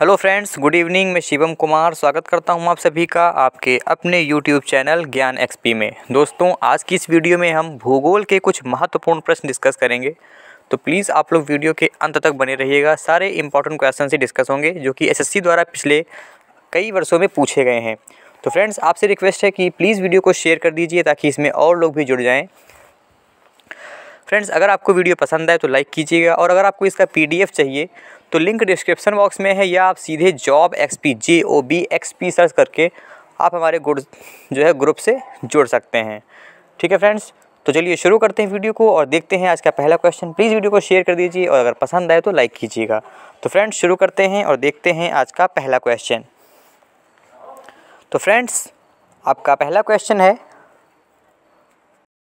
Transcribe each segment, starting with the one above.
hello friends good evening मैं शिवम कुमार स्वागत करता हूं आप सभी का आपके अपने यूट्यूब चैनल ज्ञान एक्सपी में दोस्तों आज की इस वीडियो में हम भूगोल के कुछ महत्वपूर्ण प्रश्न डिस्कस करेंगे तो प्लीज़ आप लोग वीडियो के अंत तक बने रहिएगा सारे इंपॉर्टेंट क्वेश्चन से डिस्कस होंगे जो कि एस द्वारा पिछले कई वर्षों में पूछे गए हैं तो फ्रेंड्स आपसे रिक्वेस्ट है कि प्लीज़ वीडियो को शेयर कर दीजिए ताकि इसमें और लोग भी जुड़ जाएँ फ्रेंड्स अगर आपको वीडियो पसंद आए तो लाइक कीजिएगा और अगर आपको इसका पी चाहिए तो लिंक डिस्क्रिप्शन बॉक्स में है या आप सीधे job X P J O B X P search करके आप हमारे गुड जो है ग्रुप से जुड़ सकते हैं ठीक है फ्रेंड्स तो चलिए शुरू करते हैं वीडियो को और देखते हैं आज का पहला क्वेश्चन प्लीज़ वीडियो को शेयर कर दीजिए और अगर पसंद आए तो लाइक कीजिएगा तो फ्रेंड्स शुरू करते हैं और देखते हैं आज का पहला क्वेश्चन तो फ्रेंड्स आपका पहला क्वेश्चन है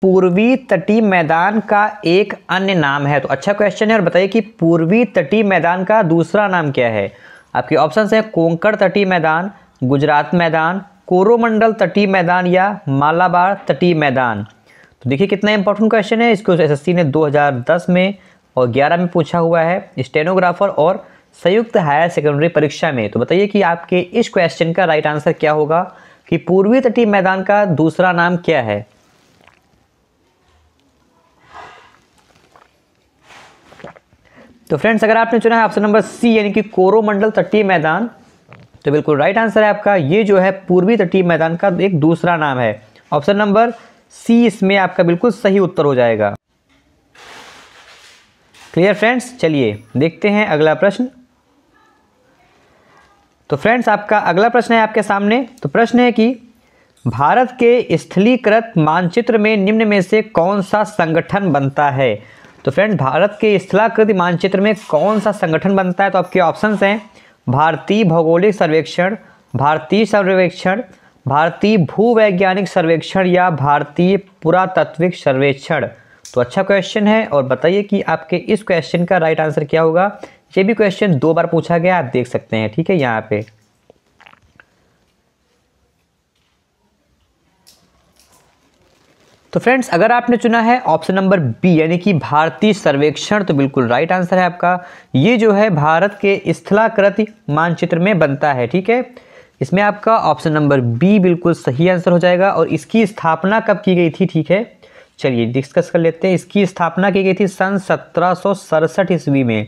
पूर्वी तटी मैदान का एक अन्य नाम है तो अच्छा क्वेश्चन है और बताइए कि पूर्वी तटी मैदान का दूसरा नाम क्या है आपके ऑप्शन है कोंकण तटी मैदान गुजरात मैदान कोरोमंडल तटी मैदान या मालाबार तटी मैदान तो देखिए कितना इंपॉर्टेंट क्वेश्चन है इसको एसएससी ने 2010 में और 11 में पूछा हुआ है स्टेनोग्राफर और संयुक्त हायर सेकेंडरी परीक्षा में तो बताइए कि आपके इस क्वेश्चन का राइट आंसर क्या होगा कि पूर्वी तटीय मैदान का दूसरा नाम क्या है तो फ्रेंड्स अगर आपने चुना है ऑप्शन नंबर सी यानी कि कोरोमंडल तटीय मैदान तो बिल्कुल राइट आंसर है आपका ये जो है पूर्वी तटीय मैदान का एक दूसरा नाम है ऑप्शन नंबर सी इसमें आपका बिल्कुल सही उत्तर हो जाएगा क्लियर फ्रेंड्स चलिए देखते हैं अगला प्रश्न तो फ्रेंड्स आपका अगला प्रश्न है आपके सामने तो प्रश्न है कि भारत के स्थलीकृत मानचित्र में निम्न में से कौन सा संगठन बनता है तो फ्रेंड्स भारत के स्थलाकृति मानचित्र में कौन सा संगठन बनता है तो आपके ऑप्शन हैं भारतीय भौगोलिक सर्वेक्षण भारतीय सर्वेक्षण भारतीय भूवैज्ञानिक सर्वेक्षण या भारतीय पुरातत्विक सर्वेक्षण तो अच्छा क्वेश्चन है और बताइए कि आपके इस क्वेश्चन का राइट आंसर क्या होगा ये भी क्वेश्चन दो बार पूछा गया आप देख सकते हैं ठीक है यहाँ पे तो फ्रेंड्स अगर आपने चुना है ऑप्शन नंबर बी यानी कि भारतीय सर्वेक्षण तो बिल्कुल राइट आंसर है आपका ये जो है भारत के स्थलाकृत मानचित्र में बनता है ठीक है इसमें आपका ऑप्शन नंबर बी बिल्कुल सही आंसर हो जाएगा और इसकी स्थापना कब की गई थी ठीक है चलिए डिस्कस कर लेते हैं इसकी स्थापना की गई थी सन सत्रह ईस्वी में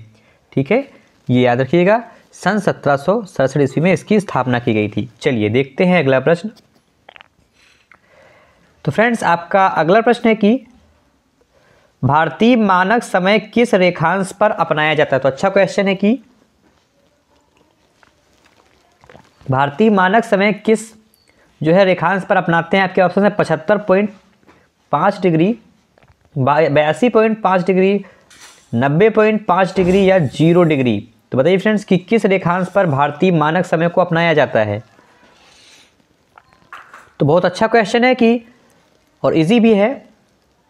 ठीक है ये याद रखिएगा सन सत्रह ईस्वी में इसकी स्थापना की गई थी चलिए देखते हैं अगला प्रश्न तो फ्रेंड्स आपका अगला प्रश्न है कि भारतीय मानक समय किस रेखांश पर अपनाया जाता है तो अच्छा क्वेश्चन है कि भारतीय मानक समय किस जो है रेखांश पर अपनाते हैं आपके ऑप्शन है पचहत्तर पॉइंट पाँच डिग्री बयासी पॉइंट पाँच डिग्री नब्बे पॉइंट पाँच डिग्री या जीरो डिग्री तो बताइए फ्रेंड्स कि किस रेखांश पर भारतीय मानक समय को अपनाया जाता है तो बहुत अच्छा क्वेश्चन है कि और इजी भी है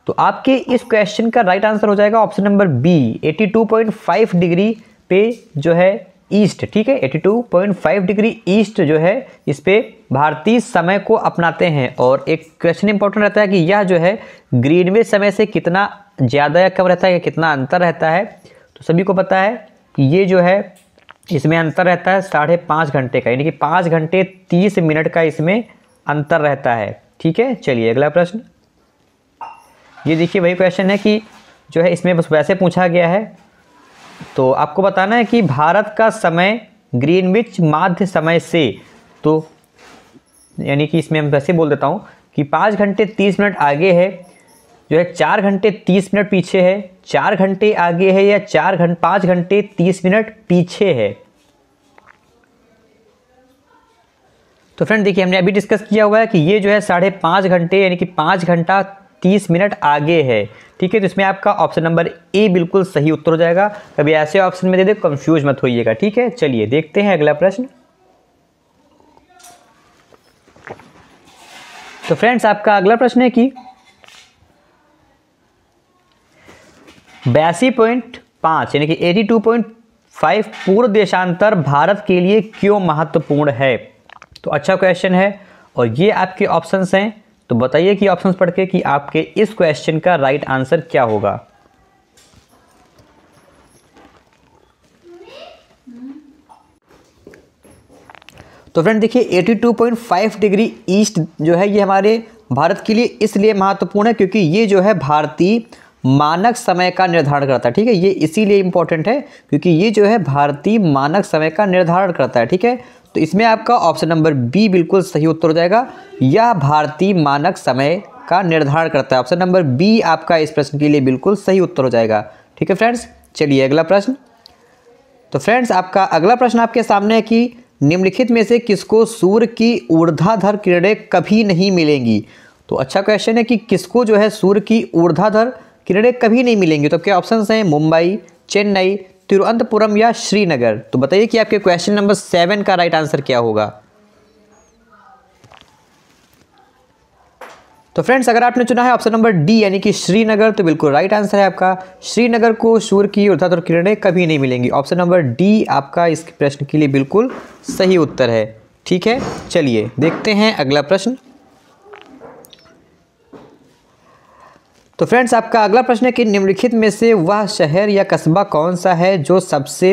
तो आपके इस क्वेश्चन का राइट आंसर हो जाएगा ऑप्शन नंबर बी 82.5 डिग्री पे जो है ईस्ट ठीक है 82.5 डिग्री ईस्ट जो है इस पर भारतीय समय को अपनाते हैं और एक क्वेश्चन इंपॉर्टेंट रहता है कि यह जो है ग्रीनवे समय से कितना ज़्यादा या कम रहता है या कितना अंतर रहता है तो सभी को पता है कि ये जो है इसमें अंतर रहता है साढ़े पाँच घंटे का यानी कि पाँच घंटे तीस मिनट का इसमें अंतर रहता है ठीक है चलिए अगला प्रश्न ये देखिए वही क्वेश्चन है कि जो है इसमें बस वैसे पूछा गया है तो आपको बताना है कि भारत का समय ग्रीनविच माध्य समय से तो यानी कि इसमें मैं वैसे बोल देता हूँ कि पाँच घंटे तीस मिनट आगे है जो है चार घंटे तीस मिनट पीछे है चार घंटे आगे है या चार घंटे पाँच घंटे तीस मिनट पीछे है तो फ्रेंड देखिए हमने अभी डिस्कस किया हुआ है कि ये जो है साढ़े पाँच घंटे यानी कि पाँच घंटा तीस मिनट आगे है ठीक है तो इसमें आपका ऑप्शन नंबर ए बिल्कुल सही उत्तर हो जाएगा कभी ऐसे ऑप्शन में दे दे कंफ्यूज मत होइएगा ठीक है चलिए देखते हैं अगला प्रश्न तो फ्रेंड्स आपका अगला प्रश्न है कि बयासी पॉइंट पाँच यानी कि एटी टू पॉइंट फाइव पूर्व देशांतर भारत के लिए क्यों महत्वपूर्ण है तो अच्छा क्वेश्चन है और ये आपके ऑप्शंस हैं तो बताइए कि ऑप्शंस पढ़ के कि आपके इस क्वेश्चन का राइट आंसर क्या होगा तो फ्रेंड देखिए 82.5 डिग्री ईस्ट जो है ये हमारे भारत के लिए इसलिए महत्वपूर्ण है क्योंकि ये जो है भारतीय मानक समय का निर्धारण करता है ठीक है ये इसीलिए इंपॉर्टेंट है क्योंकि ये जो है भारतीय मानक समय का निर्धारण करता है ठीक है तो इसमें आपका ऑप्शन नंबर बी बिल्कुल सही उत्तर हो जाएगा यह भारतीय मानक समय का निर्धारण करता है ऑप्शन नंबर बी आपका इस प्रश्न के लिए बिल्कुल सही उत्तर हो जाएगा ठीक है फ्रेंड्स चलिए अगला प्रश्न तो फ्रेंड्स आपका अगला प्रश्न आपके सामने है कि निम्नलिखित में से किसको सूर्य की ऊर्धाधर किरणें कभी नहीं मिलेंगी तो अच्छा क्वेश्चन है कि किसको जो है सूर्य की ऊर्धाधर किरणें कभी नहीं मिलेंगी तो क्या ऑप्शन हैं मुंबई चेन्नई तिरुवनंतपुरम या श्रीनगर तो बताइए कि आपके क्वेश्चन नंबर सेवन का राइट आंसर क्या होगा तो फ्रेंड्स अगर आपने चुना है ऑप्शन नंबर डी यानी कि श्रीनगर तो बिल्कुल राइट आंसर है आपका श्रीनगर को सूर्य की अर्थात और किरणें कभी नहीं मिलेंगी ऑप्शन नंबर डी आपका इस प्रश्न के लिए बिल्कुल सही उत्तर है ठीक है चलिए देखते हैं अगला प्रश्न तो फ्रेंड्स आपका अगला प्रश्न है कि निम्नलिखित में से वह शहर या कस्बा कौन सा है जो सबसे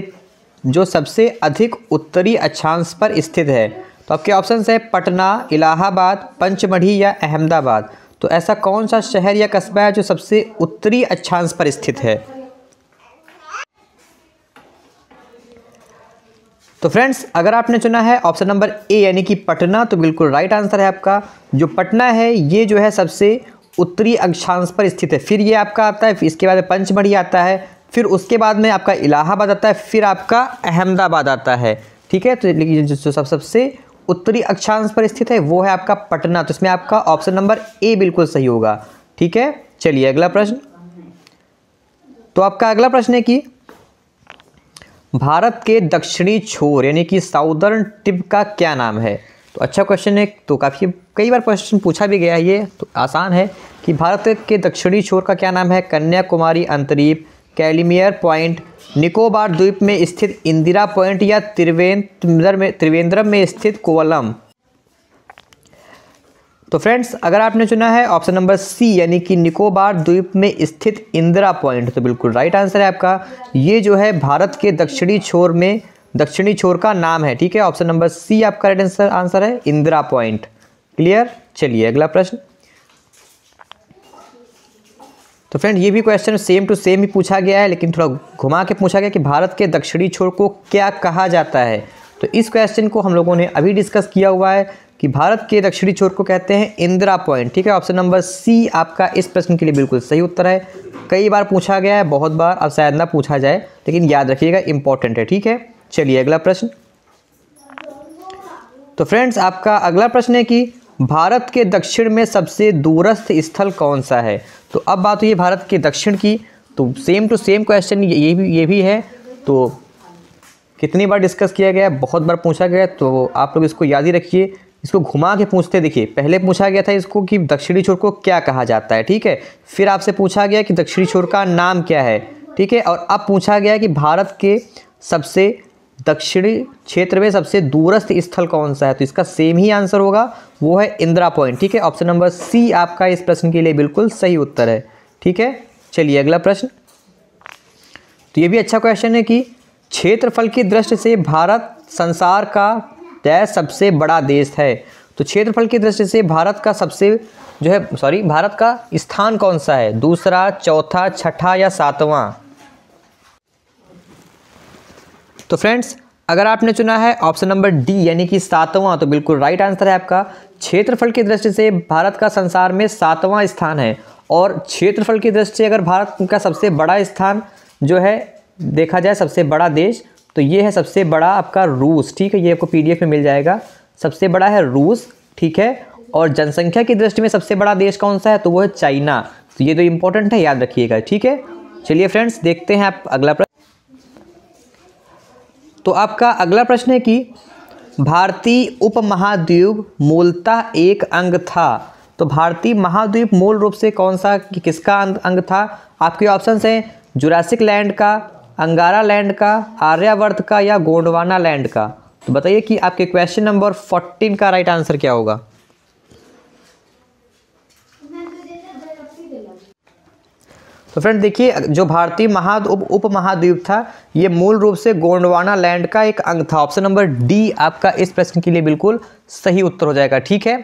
जो सबसे अधिक उत्तरी अक्षांश पर स्थित है तो आपके ऑप्शन है पटना इलाहाबाद पंचमढ़ी या अहमदाबाद तो ऐसा कौन सा शहर या कस्बा है जो सबसे उत्तरी अक्षांश पर स्थित है तो फ्रेंड्स अगर आपने चुना है ऑप्शन नंबर ए यानी कि पटना तो बिल्कुल राइट आंसर है आपका जो पटना है ये जो है सबसे उत्तरी अक्षांश पर स्थित है फिर ये आपका आता है इसके बाद पंचमढ़ी आता है फिर उसके बाद में आपका इलाहाबाद आता है फिर आपका अहमदाबाद आता है ठीक है तो जो सब सबसे उत्तरी अक्षांश पर स्थित है वो है आपका पटना तो इसमें आपका ऑप्शन नंबर ए बिल्कुल सही होगा ठीक है चलिए अगला प्रश्न तो आपका अगला प्रश्न है कि भारत के दक्षिणी छोर यानी कि साउदर्न टिप का क्या नाम है तो अच्छा क्वेश्चन है तो काफ़ी कई बार क्वेश्चन पूछा भी गया है ये तो आसान है कि भारत के दक्षिणी छोर का क्या नाम है कन्याकुमारी अंतरीप कैलिमियर पॉइंट निकोबार द्वीप में स्थित इंदिरा पॉइंट या त्रिवेंद्र में त्रिवेंद्रम में स्थित कोवलम तो फ्रेंड्स अगर आपने चुना है ऑप्शन नंबर सी यानी कि निकोबार द्वीप में स्थित इंदिरा पॉइंट तो बिल्कुल राइट आंसर है आपका ये जो है भारत के दक्षिणी छोर में दक्षिणी छोर का नाम है ठीक है ऑप्शन नंबर सी आपका राइट आंसर आंसर है इंदिरा पॉइंट क्लियर चलिए अगला प्रश्न तो फ्रेंड ये भी क्वेश्चन सेम टू सेम ही पूछा गया है लेकिन थोड़ा घुमा के पूछा गया कि भारत के दक्षिणी छोर को क्या कहा जाता है तो इस क्वेश्चन को हम लोगों ने अभी डिस्कस किया हुआ है कि भारत के दक्षिणी छोर को कहते हैं इंदिरा पॉइंट ठीक है ऑप्शन नंबर सी आपका इस प्रश्न के लिए बिल्कुल सही उत्तर है कई बार पूछा गया है बहुत बार अब शायद ना पूछा जाए लेकिन याद रखिएगा इंपॉर्टेंट है ठीक है चलिए अगला प्रश्न तो फ्रेंड्स आपका अगला प्रश्न है कि भारत के दक्षिण में सबसे दूरस्थ स्थल कौन सा है तो अब बात हुई भारत के दक्षिण की तो सेम टू सेम क्वेश्चन ये भी ये भी है तो कितनी बार डिस्कस किया गया बहुत बार पूछा गया तो आप लोग इसको याद ही रखिए इसको घुमा के पूछते देखिए पहले पूछा गया था इसको कि दक्षिणी छोर को क्या कहा जाता है ठीक है फिर आपसे पूछा गया कि दक्षिणी छोर का नाम क्या है ठीक है और अब पूछा गया कि भारत के सबसे दक्षिणी क्षेत्र में सबसे दूरस्थ स्थल कौन सा है तो इसका सेम ही आंसर होगा वो है इंदिरा पॉइंट ठीक है ऑप्शन नंबर सी आपका इस प्रश्न के लिए बिल्कुल सही उत्तर है ठीक है चलिए अगला प्रश्न तो ये भी अच्छा क्वेश्चन है कि क्षेत्रफल की दृष्टि से भारत संसार का तय सबसे बड़ा देश है तो क्षेत्रफल की दृष्टि से भारत का सबसे जो है सॉरी भारत का स्थान कौन सा है दूसरा चौथा छठा या सातवां तो फ्रेंड्स अगर आपने चुना है ऑप्शन नंबर डी यानी कि सातवां तो बिल्कुल राइट आंसर है आपका क्षेत्रफल की दृष्टि से भारत का संसार में सातवां स्थान है और क्षेत्रफल की दृष्टि से अगर भारत का सबसे बड़ा स्थान जो है देखा जाए सबसे बड़ा देश तो ये है सबसे बड़ा आपका रूस ठीक है ये आपको पी में मिल जाएगा सबसे बड़ा है रूस ठीक है और जनसंख्या की दृष्टि में सबसे बड़ा देश कौन सा है तो वो है चाइना तो ये तो इम्पोर्टेंट है याद रखिएगा ठीक है चलिए फ्रेंड्स देखते हैं आप अगला प्रश्न तो आपका अगला प्रश्न है कि भारतीय उपमहाद्वीप मूलतः एक अंग था तो भारतीय महाद्वीप मूल रूप से कौन सा कि किसका अंग था आपके ऑप्शन हैं जुरासिक लैंड का अंगारा लैंड का आर्यावर्त का या गोंडवाना लैंड का तो बताइए कि आपके क्वेश्चन नंबर फोर्टीन का राइट आंसर क्या होगा तो फ्रेंड देखिए जो भारतीय महा उप उप महाद्वीप था ये मूल रूप से गोंडवाना लैंड का एक अंग था ऑप्शन नंबर डी आपका इस प्रश्न के लिए बिल्कुल सही उत्तर हो जाएगा ठीक है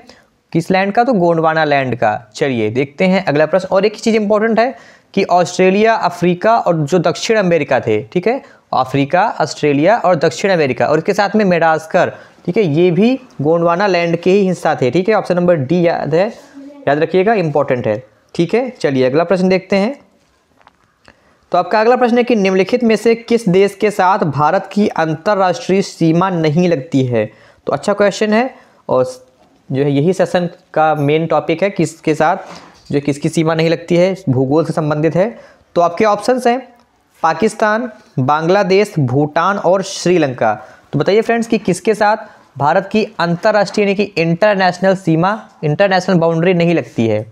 किस लैंड का तो गोंडवाना लैंड का चलिए देखते हैं अगला प्रश्न और एक चीज़ इंपॉर्टेंट है कि ऑस्ट्रेलिया अफ्रीका और जो दक्षिण अमेरिका थे ठीक है अफ्रीका ऑस्ट्रेलिया और दक्षिण अमेरिका और इसके साथ में मेडास्कर ठीक है ये भी गोंडवाना लैंड के ही हिस्सा थे ठीक है ऑप्शन नंबर डी याद है याद रखिएगा इंपॉर्टेंट है ठीक है चलिए अगला प्रश्न देखते हैं तो आपका अगला प्रश्न है कि निम्नलिखित में से किस देश के साथ भारत की अंतर्राष्ट्रीय सीमा नहीं लगती है तो अच्छा क्वेश्चन है और जो है यही सेशन का मेन टॉपिक है किसके साथ जो किसकी सीमा नहीं लगती है भूगोल से संबंधित है तो आपके ऑप्शंस हैं पाकिस्तान बांग्लादेश भूटान और श्रीलंका तो बताइए फ्रेंड्स कि किसके साथ भारत की अंतर्राष्ट्रीय यानी कि इंटरनेशनल सीमा इंटरनेशनल बाउंड्री नहीं लगती है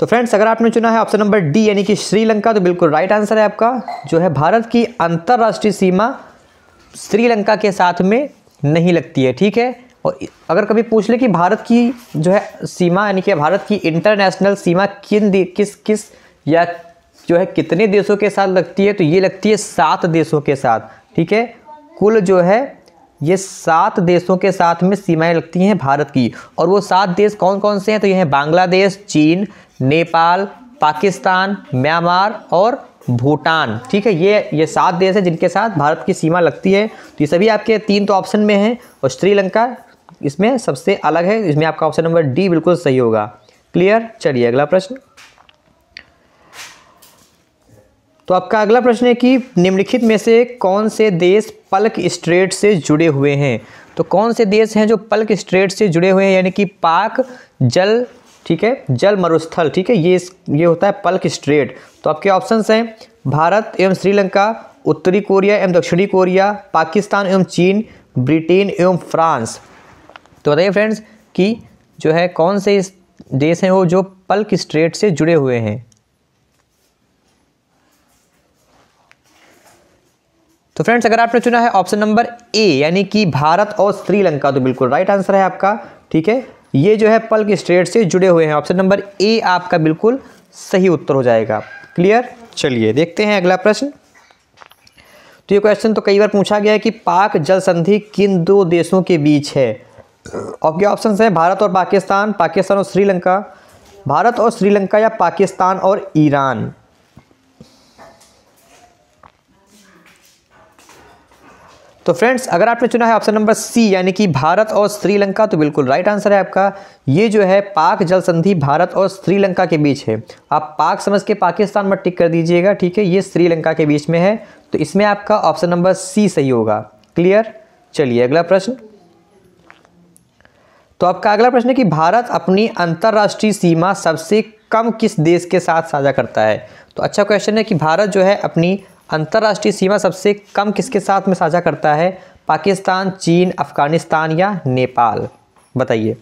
तो फ्रेंड्स अगर आपने चुना है ऑप्शन नंबर डी यानी कि श्रीलंका तो बिल्कुल राइट आंसर है आपका जो है भारत की अंतर्राष्ट्रीय सीमा श्रीलंका के साथ में नहीं लगती है ठीक है और अगर कभी पूछ ले कि भारत की जो है सीमा यानी कि भारत की इंटरनेशनल सीमा किन किस किस या जो है कितने देशों के साथ लगती है तो ये लगती है सात देशों के साथ ठीक है कुल जो है ये सात देशों के साथ में सीमाएं लगती हैं भारत की और वो सात देश कौन कौन से हैं तो ये हैं बांग्लादेश चीन नेपाल पाकिस्तान म्यांमार और भूटान ठीक है ये ये सात देश हैं जिनके साथ भारत की सीमा लगती है तो ये सभी आपके तीन तो ऑप्शन में हैं और श्रीलंका इसमें सबसे अलग है इसमें आपका ऑप्शन नंबर डी बिल्कुल सही होगा क्लियर चलिए अगला प्रश्न तो आपका अगला प्रश्न है कि निम्नलिखित में से कौन से देश पल्क स्ट्रेट से जुड़े हुए हैं तो कौन से देश हैं जो पल्क स्ट्रेट से जुड़े हुए हैं यानी कि पाक जल ठीक है जल मरुस्थल ठीक है ये ये होता है पल्क स्ट्रेट तो आपके ऑप्शन हैं भारत एवं श्रीलंका उत्तरी कोरिया एवं दक्षिणी कोरिया पाकिस्तान एवं चीन ब्रिटेन एवं फ्रांस तो बताइए फ्रेंड्स कि जो है कौन से देश हैं वो जो पल्क स्ट्रेट से जुड़े हुए हैं तो फ्रेंड्स अगर आपने चुना है ऑप्शन नंबर ए यानी कि भारत और श्रीलंका तो बिल्कुल राइट आंसर है आपका ठीक है ये जो है पल्क स्टेट से जुड़े हुए हैं ऑप्शन नंबर ए आपका बिल्कुल सही उत्तर हो जाएगा क्लियर चलिए देखते हैं अगला प्रश्न तो ये क्वेश्चन तो कई बार पूछा गया है कि पाक जल संधि किन दो देशों के बीच है और क्या ऑप्शन हैं भारत और पाकिस्तान पाकिस्तान और श्रीलंका भारत और श्रीलंका या पाकिस्तान और ईरान तो फ्रेंड्स अगर आपने चुना है ऑप्शन नंबर सी यानी कि भारत और श्रीलंका तो बिल्कुल राइट आंसर है आपका ये जो है पाक जल संधि भारत और श्रीलंका के बीच है आप पाक समझ के पाकिस्तान मत टिक कर दीजिएगा ठीक है ये श्रीलंका के बीच में है तो इसमें आपका ऑप्शन नंबर सी सही होगा क्लियर चलिए अगला प्रश्न तो आपका अगला प्रश्न है कि भारत अपनी अंतर्राष्ट्रीय सीमा सबसे कम किस देश के साथ साझा करता है तो अच्छा क्वेश्चन है कि भारत जो है अपनी अंतर्राष्ट्रीय सीमा सबसे कम किसके साथ में साझा करता है पाकिस्तान चीन अफगानिस्तान या नेपाल बताइए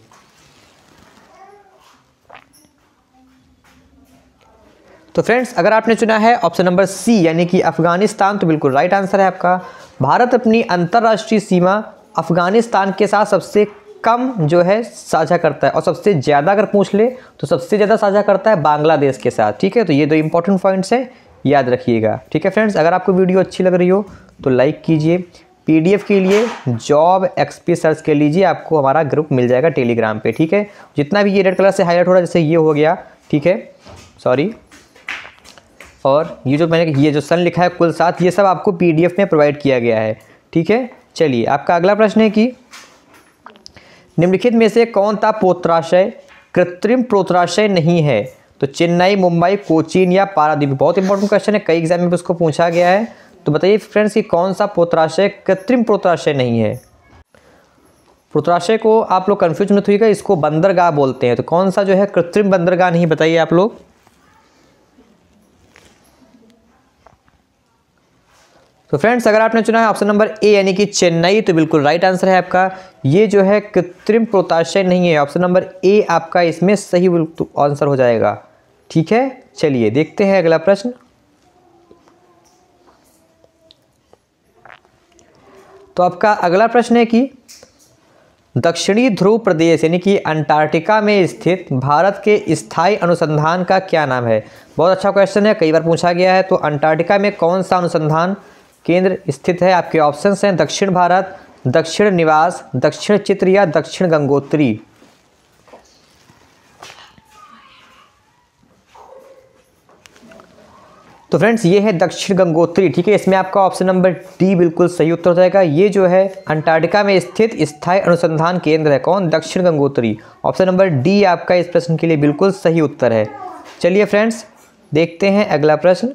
तो फ्रेंड्स अगर आपने चुना है ऑप्शन नंबर सी यानी कि अफगानिस्तान तो बिल्कुल राइट आंसर है आपका भारत अपनी अंतर्राष्ट्रीय सीमा अफगानिस्तान के साथ सबसे कम जो है साझा करता है और सबसे ज़्यादा अगर पूछ ले तो सबसे ज़्यादा साझा करता है बांग्लादेश के साथ ठीक है तो ये दो इंपॉर्टेंट पॉइंट्स हैं याद रखिएगा ठीक है फ्रेंड्स अगर आपको वीडियो अच्छी लग रही हो तो लाइक कीजिए पीडीएफ के लिए जॉब एक्सपी सर्च कर लीजिए आपको हमारा ग्रुप मिल जाएगा टेलीग्राम पे ठीक है जितना भी ये रेड कलर से हाईलाइट हो रहा है जैसे ये हो गया ठीक है सॉरी और ये जो मैंने ये जो सन लिखा है कुल सात ये सब आपको पीडीएफ में प्रोवाइड किया गया है ठीक है चलिए आपका अगला प्रश्न है कि निम्नलिखित में से कौन था पोत्राशय कृत्रिम पोत्राशय नहीं है तो चेन्नई मुंबई कोचीन या पारादीप बहुत इंपॉर्टेंट क्वेश्चन है कई एग्जाम में उसको पूछा गया है तो बताइए फ्रेंड्स कि कौन सा पोत्राशय कृत्रिम पोत्राशय नहीं है पोत्राशय को आप लोग कन्फ्यूज मत होइएगा इसको बंदरगाह बोलते हैं तो कौन सा जो है कृत्रिम बंदरगाह नहीं बताइए आप लोग तो फ्रेंड्स अगर आपने चुना है ऑप्शन नंबर ए यानी कि चेन्नई तो बिल्कुल राइट आंसर है आपका ये जो है कृत्रिम प्रोताशय नहीं है ऑप्शन नंबर ए आपका इसमें सही आंसर तो हो जाएगा ठीक है चलिए देखते हैं अगला प्रश्न तो आपका अगला प्रश्न है कि दक्षिणी ध्रुव प्रदेश यानी कि अंटार्कटिका में स्थित भारत के स्थायी अनुसंधान का क्या नाम है बहुत अच्छा क्वेश्चन है कई बार पूछा गया है तो अंटार्कटिका में कौन सा अनुसंधान केंद्र स्थित है आपके ऑप्शन हैं दक्षिण भारत दक्षिण निवास दक्षिण चित्र या दक्षिण गंगोत्री तो फ्रेंड्स ये है दक्षिण गंगोत्री ठीक है इसमें आपका ऑप्शन नंबर डी बिल्कुल सही उत्तर हो जाएगा ये जो है अंटार्कटिका में स्थित स्थायी अनुसंधान केंद्र है कौन दक्षिण गंगोत्री ऑप्शन नंबर डी आपका इस प्रश्न के लिए बिल्कुल सही उत्तर है चलिए फ्रेंड्स देखते हैं अगला प्रश्न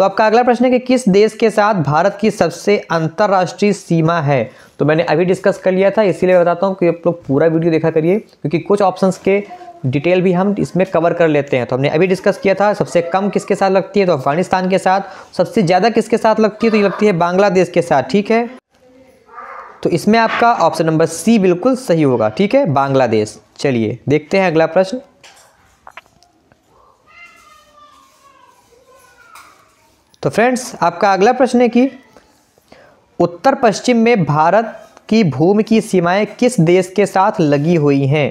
तो आपका अगला प्रश्न है कि किस देश के साथ भारत की सबसे अंतर्राष्ट्रीय सीमा है तो मैंने अभी डिस्कस कर लिया था इसीलिए बताता हूँ कि आप लोग पूरा वीडियो देखा करिए क्योंकि कुछ ऑप्शंस के डिटेल भी हम इसमें कवर कर लेते हैं तो हमने अभी डिस्कस किया था सबसे कम किसके साथ लगती है तो अफगानिस्तान के साथ सबसे ज़्यादा किसके साथ लगती है तो ये लगती है बांग्लादेश के साथ ठीक है तो इसमें आपका ऑप्शन नंबर सी बिल्कुल सही होगा ठीक है बांग्लादेश चलिए देखते हैं अगला प्रश्न तो फ्रेंड्स आपका अगला प्रश्न है कि उत्तर पश्चिम में भारत की भूमि की सीमाएं किस देश के साथ लगी हुई हैं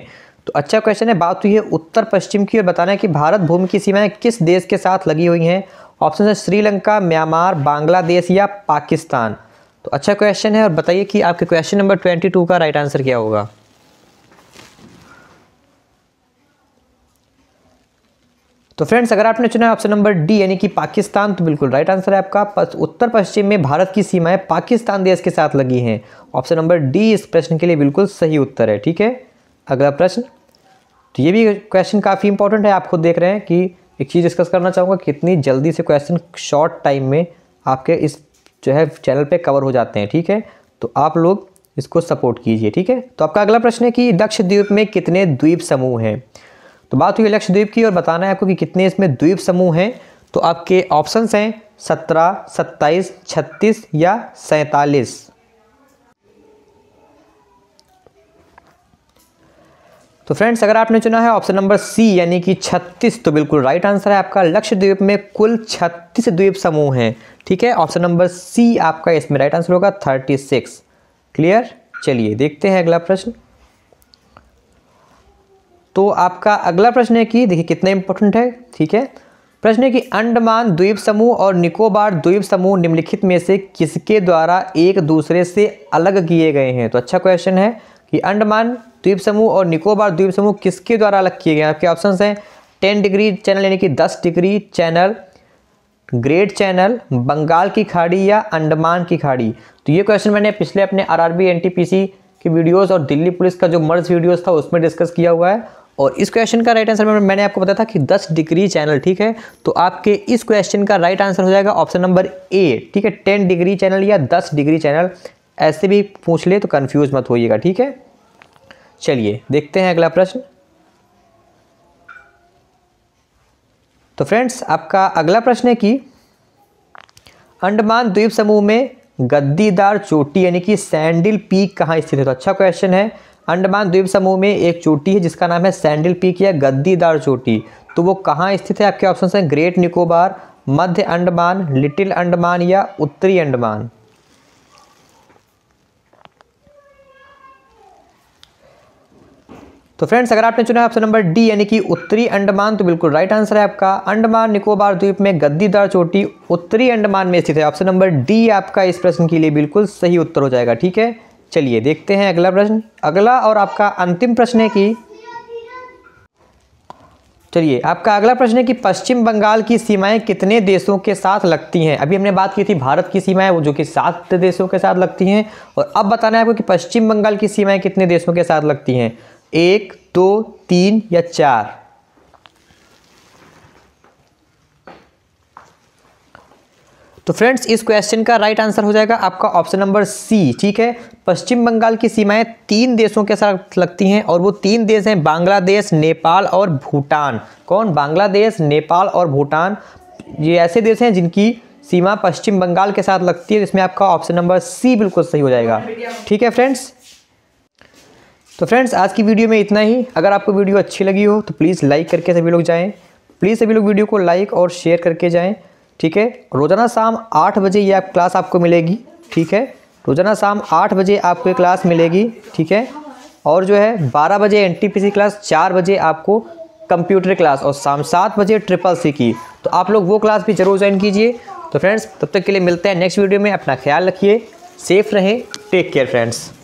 तो अच्छा क्वेश्चन है बात हुई है उत्तर पश्चिम की और बताना है कि भारत भूमि की सीमाएं किस देश के साथ लगी हुई हैं ऑप्शन है श्रीलंका म्यांमार बांग्लादेश या पाकिस्तान तो अच्छा क्वेश्चन है और बताइए कि आपके क्वेश्चन नंबर ट्वेंटी टू का राइट आंसर क्या होगा तो फ्रेंड्स अगर आपने चुना है ऑप्शन नंबर डी यानी कि पाकिस्तान तो बिल्कुल राइट आंसर है आपका पस, उत्तर पश्चिम में भारत की सीमाएं पाकिस्तान देश के साथ लगी हैं ऑप्शन नंबर डी इस प्रश्न के लिए बिल्कुल सही उत्तर है ठीक है अगला प्रश्न तो ये भी क्वेश्चन काफ़ी इंपॉर्टेंट है आप खुद देख रहे हैं कि एक चीज़ डिस्कस करना चाहूँगा कितनी जल्दी से क्वेश्चन शॉर्ट टाइम में आपके इस जो है चैनल पर कवर हो जाते हैं ठीक है तो आप लोग इसको सपोर्ट कीजिए ठीक है तो आपका अगला प्रश्न है कि दक्ष द्वीप में कितने द्वीप समूह हैं तो बात हुई लक्षद्वीप की और बताना है आपको कि कितने इसमें द्वीप समूह हैं तो आपके ऑप्शंस हैं सत्रह सत्ताईस छत्तीस या सैतालीस तो फ्रेंड्स अगर आपने चुना है ऑप्शन नंबर सी यानी कि 36 तो बिल्कुल राइट आंसर है आपका लक्षद्वीप में कुल 36 द्वीप समूह हैं ठीक है ऑप्शन नंबर सी आपका इसमें राइट आंसर होगा 36 क्लियर चलिए देखते हैं अगला प्रश्न तो आपका अगला प्रश्न है कि देखिए कितना इंपॉर्टेंट है ठीक है प्रश्न है कि अंडमान द्वीप समूह और निकोबार द्वीप समूह निम्नलिखित में से किसके द्वारा एक दूसरे से अलग किए गए हैं तो अच्छा क्वेश्चन है कि अंडमान द्वीप समूह और निकोबार द्वीप समूह किसके द्वारा अलग किए गए हैं आपके ऑप्शन हैं टेन डिग्री चैनल यानी कि दस degree channel great channel Bengal की खाड़ी या अंडमान की खाड़ी तो ये क्वेश्चन मैंने पिछले अपने आर आर की वीडियोज़ और दिल्ली पुलिस का जो मर्ज वीडियोज़ था उसमें डिस्कस किया हुआ है और इस क्वेश्चन का राइट आंसर मैंने आपको बताया था कि 10 डिग्री चैनल ठीक है तो आपके इस क्वेश्चन का राइट आंसर हो जाएगा ऑप्शन नंबर ए ठीक है टेन डिग्री चैनल या दस डिग्री चैनल ऐसे भी पूछ ले तो कन्फ्यूज़ मत होइएगा ठीक है चलिए देखते हैं अगला प्रश्न तो फ्रेंड्स आपका अगला प्रश्न है कि अंडमान द्वीप समूह में गद्दीदार चोटी यानी कि सैंडल पीक कहाँ स्थित है तो अच्छा क्वेश्चन है अंडमान द्वीप समूह में एक चोटी है जिसका नाम है सैंडल पीक या गद्दीदार चोटी तो वो कहाँ स्थित है आपके ऑप्शन हैं ग्रेट निकोबार मध्य अंडमान लिटिल अंडमान या उत्तरी अंडमान तो फ्रेंड्स अगर आपने चुना है ऑप्शन नंबर डी यानी कि उत्तरी अंडमान तो बिल्कुल राइट आंसर है आपका अंडमान निकोबार द्वीप में गद्दीदार चोटी उत्तरी अंडमान में स्थित है ऑप्शन नंबर डी आपका इस प्रश्न के लिए बिल्कुल सही उत्तर हो जाएगा ठीक है चलिए देखते हैं अगला प्रश्न अगला और आपका अंतिम प्रश्न है कि चलिए आपका अगला प्रश्न है कि पश्चिम बंगाल की सीमाएं कितने देशों के साथ लगती हैं अभी हमने बात की थी भारत की सीमाएं वो जो कि सात देशों के साथ लगती हैं और अब बताना है आपको कि पश्चिम बंगाल की सीमाएं कितने देशों के साथ लगती हैं एक दो तीन या चार तो फ्रेंड्स इस क्वेश्चन का राइट आंसर हो जाएगा आपका ऑप्शन नंबर सी ठीक है पश्चिम बंगाल की सीमाएं तीन देशों के साथ लगती हैं और वो तीन देश हैं बांग्लादेश नेपाल और भूटान कौन बांग्लादेश नेपाल और भूटान ये ऐसे देश हैं जिनकी सीमा पश्चिम बंगाल के साथ लगती है जिसमें आपका ऑप्शन नंबर सी बिल्कुल सही हो जाएगा ठीक है फ्रेंड्स तो फ्रेंड्स आज की वीडियो में इतना ही अगर आपको वीडियो अच्छी लगी हो तो प्लीज़ लाइक करके सभी लोग जाएँ प्लीज़ सभी लोग वीडियो को लाइक और शेयर करके जाएँ ठीक है रोज़ाना शाम आठ बजे ये आप क्लास आपको मिलेगी ठीक है रोज़ाना शाम आठ बजे आपको ये क्लास मिलेगी ठीक है और जो है बारह बजे एन क्लास चार बजे आपको कंप्यूटर क्लास और शाम सात बजे ट्रिपल सी की तो आप लोग वो क्लास भी ज़रूर ज्वाइन कीजिए तो फ्रेंड्स तब तक के लिए मिलते हैं नेक्स्ट वीडियो में अपना ख्याल रखिए सेफ रहें टेक केयर फ्रेंड्स